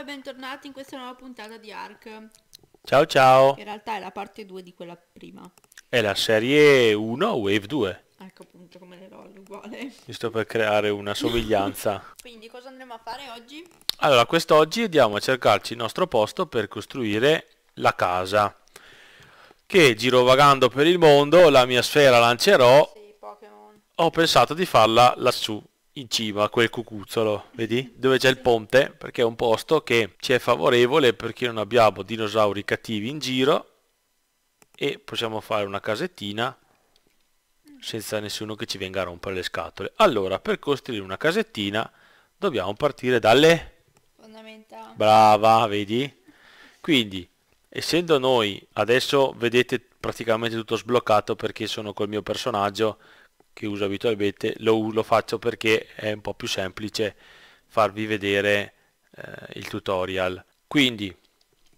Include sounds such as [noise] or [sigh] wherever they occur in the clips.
e bentornati in questa nuova puntata di ARC. Ciao ciao. In realtà è la parte 2 di quella prima. È la serie 1 Wave 2. Ecco appunto come le roll uguale. Giusto per creare una somiglianza. [laughs] Quindi cosa andremo a fare oggi? Allora quest'oggi andiamo a cercarci il nostro posto per costruire la casa. Che girovagando per il mondo la mia sfera lancerò. Sì, ho pensato di farla lassù in cima a quel cucuzzolo, vedi? Dove c'è il ponte, perché è un posto che ci è favorevole perché non abbiamo dinosauri cattivi in giro e possiamo fare una casettina senza nessuno che ci venga a rompere le scatole. Allora, per costruire una casettina dobbiamo partire dalle... Fondamenta. Brava, vedi? Quindi, essendo noi, adesso vedete praticamente tutto sbloccato perché sono col mio personaggio che uso abitualmente lo, lo, faccio perché è un po' più semplice farvi vedere eh, il tutorial. Quindi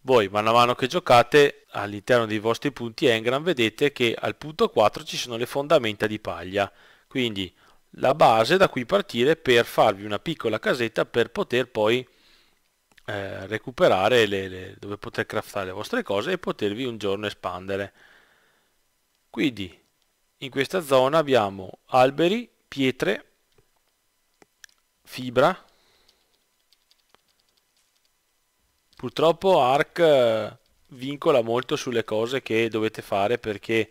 voi man mano che giocate all'interno dei vostri punti Engram vedete che al punto 4 ci sono le fondamenta di paglia. Quindi la base da cui partire per farvi una piccola casetta per poter poi eh, recuperare le, le, dove poter craftare le vostre cose e potervi un giorno espandere quindi in questa zona abbiamo alberi, pietre, fibra. Purtroppo ARC eh, vincola molto sulle cose che dovete fare perché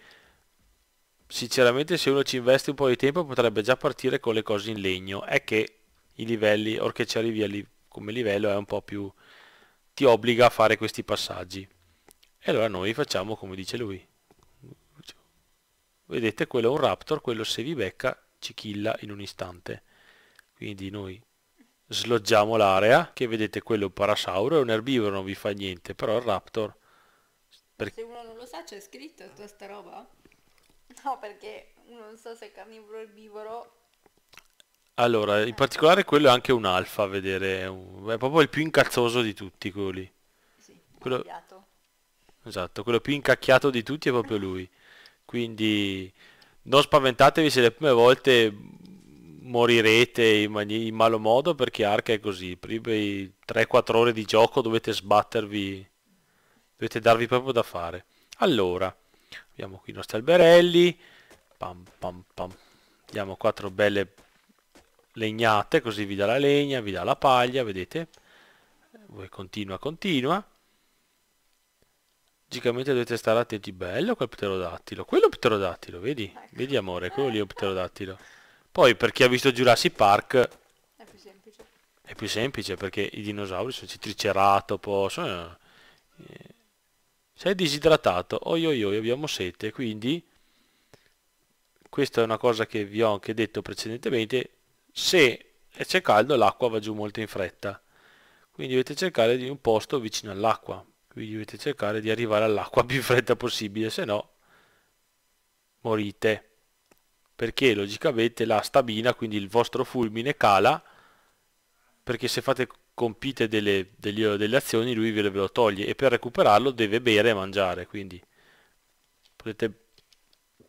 sinceramente se uno ci investe un po' di tempo potrebbe già partire con le cose in legno. È che i livelli, or che ci arrivi come livello è un po' più... ti obbliga a fare questi passaggi. E allora noi facciamo come dice lui vedete quello è un raptor, quello se vi becca ci killa in un istante. Quindi noi sloggiamo l'area, che vedete quello è un parasauro, è un erbivoro, non vi fa niente, però il raptor... Per... Se uno non lo sa c'è scritto tutta sta roba? No, perché uno non so se è carnivoro o erbivoro. Allora, in eh. particolare quello è anche un alfa, a vedere, è, è proprio il più incazzoso di tutti quelli. Sì, quello... Esatto, quello più incacchiato di tutti è proprio lui quindi non spaventatevi se le prime volte morirete in, in malo modo perché Arca è così, prime 3-4 ore di gioco dovete sbattervi, dovete darvi proprio da fare. Allora, abbiamo qui i nostri alberelli, pam pam pam, diamo 4 belle legnate così vi dà la legna, vi dà la paglia, vedete? Voi continua, continua. Logicamente dovete stare attenti. Bello quel pterodattilo. Quello è un pterodattilo, vedi? Vedi amore, quello lì è un pterodattilo. Poi per chi ha visto Jurassic Park... È più semplice. È più semplice perché i dinosauri sono triceratopo, sono... Eh, sei disidratato, oi oi oi, abbiamo sete, quindi... Questa è una cosa che vi ho anche detto precedentemente. Se c'è caldo l'acqua va giù molto in fretta. Quindi dovete cercare di un posto vicino all'acqua quindi dovete cercare di arrivare all'acqua [laughs] più fredda possibile, se no morite. Perché logicamente la stabina, quindi il vostro fulmine, cala, perché se fate compite delle, delle, delle azioni lui ve lo toglie e per recuperarlo deve bere e mangiare, quindi potete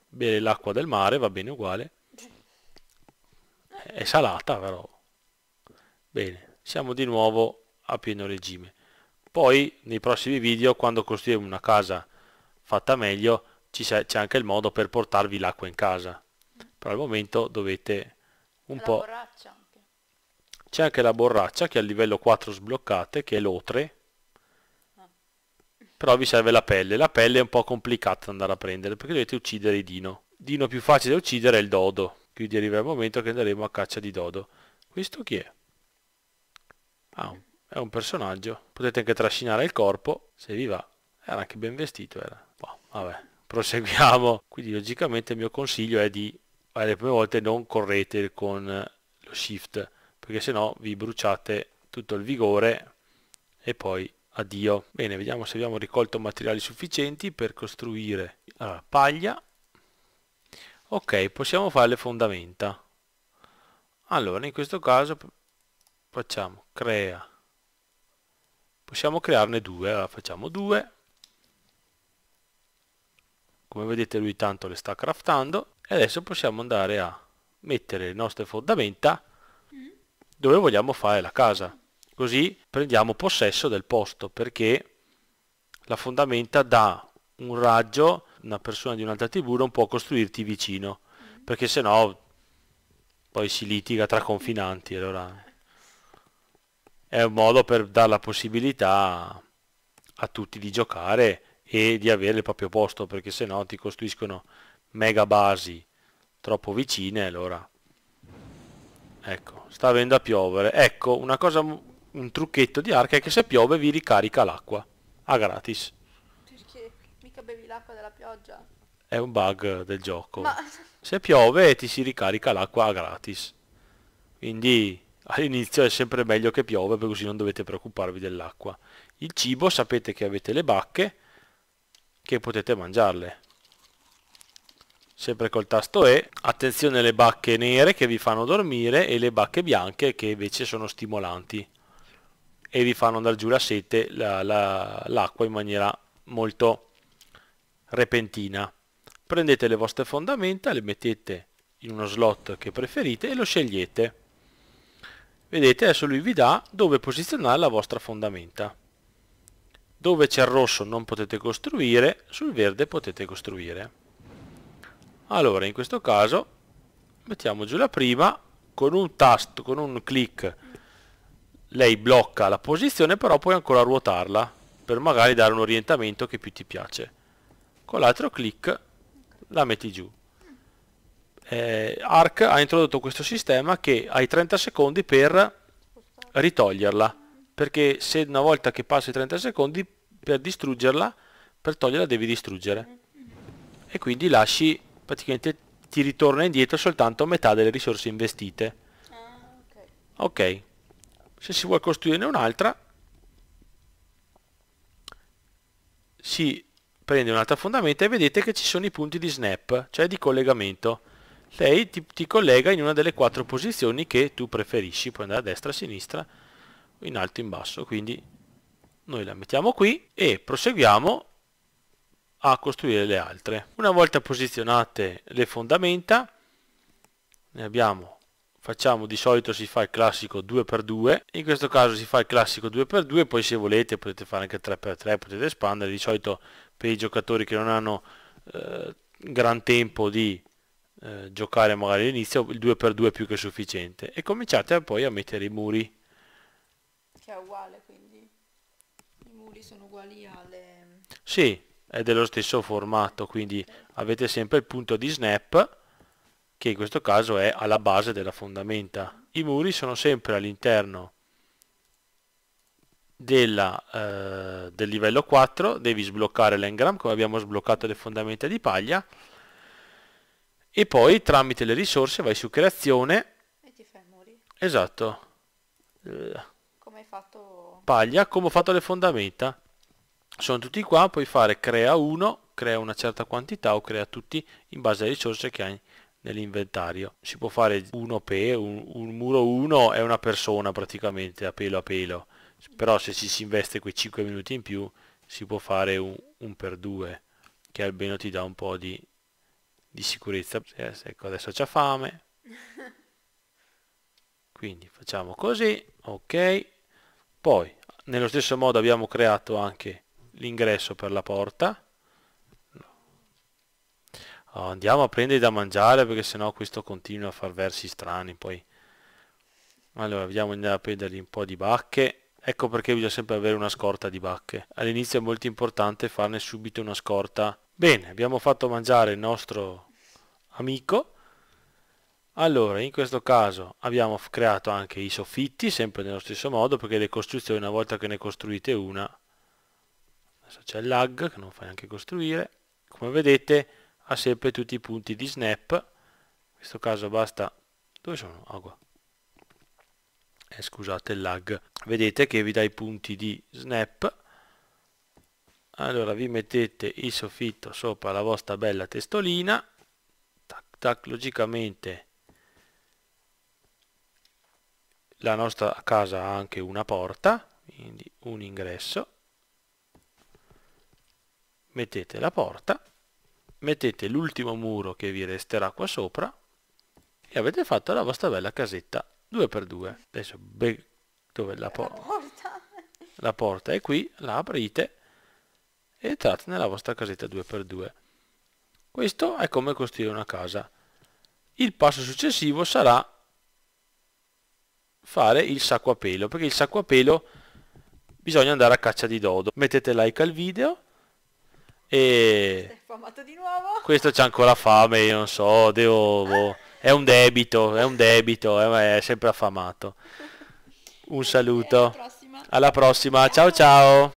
bere l'acqua del mare, va bene uguale. È salata però. Bene, siamo di nuovo a pieno regime. Poi nei prossimi video quando costruiremo una casa fatta meglio c'è anche il modo per portarvi l'acqua in casa. Però al momento dovete un la po'... C'è anche la borraccia che è al livello 4 sbloccate che è l'otre. Ah. Però vi serve la pelle. La pelle è un po' complicata da andare a prendere perché dovete uccidere i dino. Dino più facile da uccidere è il dodo. Quindi arriverà il momento che andremo a caccia di dodo. Questo chi è? Ah, un è un personaggio potete anche trascinare il corpo se vi va era anche ben vestito era boh, vabbè proseguiamo quindi logicamente il mio consiglio è di alle prime volte non correte con lo shift perché sennò vi bruciate tutto il vigore e poi addio bene vediamo se abbiamo ricolto materiali sufficienti per costruire allora, paglia ok possiamo fare le fondamenta allora in questo caso facciamo crea possiamo crearne due allora facciamo due come vedete lui tanto le sta craftando e adesso possiamo andare a mettere le nostre fondamenta dove vogliamo fare la casa così prendiamo possesso del posto perché la fondamenta dà un raggio una persona di un'altra tribù non può costruirti vicino mm. perché sennò poi si litiga tra confinanti allora è un modo per dare la possibilità a tutti di giocare e di avere il proprio posto, perché se no ti costruiscono mega basi troppo vicine, allora... Ecco, sta avendo a piovere. Ecco, una cosa, un trucchetto di Arca è che se piove vi ricarica l'acqua, a gratis. Perché mica bevi l'acqua della pioggia? È un bug del gioco. Ma... Se piove ti si ricarica l'acqua a gratis. Quindi All'inizio è sempre meglio che piove, perché così non dovete preoccuparvi dell'acqua. Il cibo, sapete che avete le bacche, che potete mangiarle. Sempre col tasto E, attenzione alle bacche nere che vi fanno dormire e le bacche bianche che invece sono stimolanti e vi fanno andare giù la sete, l'acqua la, la, in maniera molto repentina. Prendete le vostre fondamenta, le mettete in uno slot che preferite e lo scegliete. Vedete, adesso lui vi dà dove posizionare la vostra fondamenta. Dove c'è il rosso non potete costruire, sul verde potete costruire. Allora, in questo caso, mettiamo giù la prima, con un tasto, con un clic, lei blocca la posizione, però puoi ancora ruotarla, per magari dare un orientamento che più ti piace. Con l'altro clic la metti giù eh, ARC ha introdotto questo sistema che hai 30 secondi per ritoglierla, perché se una volta che passi 30 secondi per distruggerla, per toglierla devi distruggere. E quindi lasci, praticamente ti ritorna indietro soltanto metà delle risorse investite. Ah, ok, se si vuole costruirne un'altra, si prende un'altra fondamenta e vedete che ci sono i punti di snap, cioè di collegamento lei ti, ti, collega in una delle quattro posizioni che tu preferisci, puoi andare a destra, a sinistra, in alto, in basso, quindi noi la mettiamo qui e proseguiamo a costruire le altre. Una volta posizionate le fondamenta, ne abbiamo facciamo di solito si fa il classico 2x2 in questo caso si fa il classico 2x2 poi se volete potete fare anche 3x3 potete espandere di solito per i giocatori che non hanno eh, gran tempo di eh, giocare magari all'inizio, il 2x2 è più che sufficiente. E cominciate poi a mettere i muri. Che è uguale, quindi i muri sono uguali alle... Sì, è dello stesso formato, quindi avete sempre il punto di snap, che in questo caso è alla base della fondamenta. I muri sono sempre all'interno della, eh, del livello 4, devi sbloccare l'engram come abbiamo sbloccato le fondamenta di paglia e poi tramite le risorse vai su creazione e ti fai Esatto. Come hai fatto? Paglia, come ho fatto le fondamenta. Sono tutti qua, puoi fare crea uno, crea una certa quantità o crea tutti in base alle risorse che hai nell'inventario. Si può fare uno per, un, un muro 1 è una persona praticamente, a pelo a pelo. Però se ci si investe quei 5 minuti in più si può fare un, un per due, che almeno ti dà un po' di di sicurezza. Ecco, adesso c'ha fame. Quindi facciamo così, ok. Poi, nello stesso modo abbiamo creato anche l'ingresso per la porta. Oh, andiamo a prendere da mangiare perché sennò questo continua a far versi strani poi. Allora, vediamo andare a prendergli un po' di bacche. Ecco perché bisogna sempre avere una scorta di bacche. All'inizio è molto importante farne subito una scorta Bene, abbiamo fatto mangiare il nostro amico. Allora, in questo caso abbiamo creato anche i soffitti, sempre nello stesso modo, perché le costruzioni una volta che ne costruite una, adesso c'è il lag che non fai neanche costruire, come vedete ha sempre tutti i punti di snap, in questo caso basta, dove sono? Agua. Ah, eh, scusate il lag, vedete che vi dà i punti di snap, allora vi mettete il soffitto sopra la vostra bella testolina tac tac logicamente la nostra casa ha anche una porta quindi un ingresso mettete la porta mettete l'ultimo muro che vi resterà qua sopra e avete fatto la vostra bella casetta 2x2 adesso dove la, porta la porta è qui la aprite entrate nella vostra casetta 2x2. Questo è come costruire una casa. Il passo successivo sarà fare il sacco a pelo, perché il sacco a pelo bisogna andare a caccia di dodo. Mettete like al video e... Questo c'è ancora fame, io non so, devo... È un debito, è un debito, è sempre affamato. Un saluto. Alla prossima, ciao ciao!